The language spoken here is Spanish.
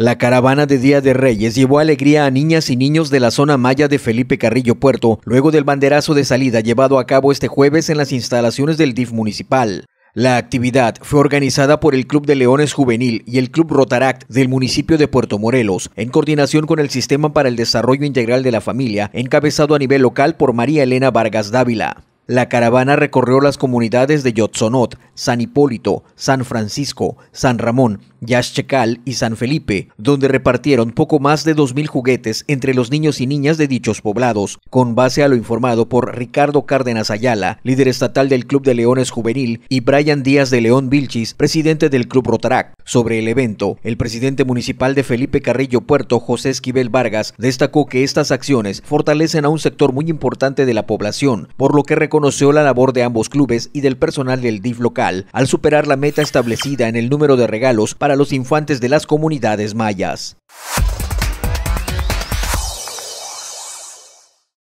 La caravana de Día de Reyes llevó alegría a niñas y niños de la zona maya de Felipe Carrillo Puerto, luego del banderazo de salida llevado a cabo este jueves en las instalaciones del DIF municipal. La actividad fue organizada por el Club de Leones Juvenil y el Club Rotaract del municipio de Puerto Morelos, en coordinación con el Sistema para el Desarrollo Integral de la Familia, encabezado a nivel local por María Elena Vargas Dávila. La caravana recorrió las comunidades de Yotzonot, San Hipólito, San Francisco, San Ramón, Yaxchecal y San Felipe, donde repartieron poco más de 2.000 juguetes entre los niños y niñas de dichos poblados, con base a lo informado por Ricardo Cárdenas Ayala, líder estatal del Club de Leones Juvenil, y Brian Díaz de León Vilchis, presidente del Club Rotarac. Sobre el evento, el presidente municipal de Felipe Carrillo Puerto, José Esquivel Vargas, destacó que estas acciones fortalecen a un sector muy importante de la población, por lo que reconoció conoció la labor de ambos clubes y del personal del DIF local al superar la meta establecida en el número de regalos para los infantes de las comunidades mayas.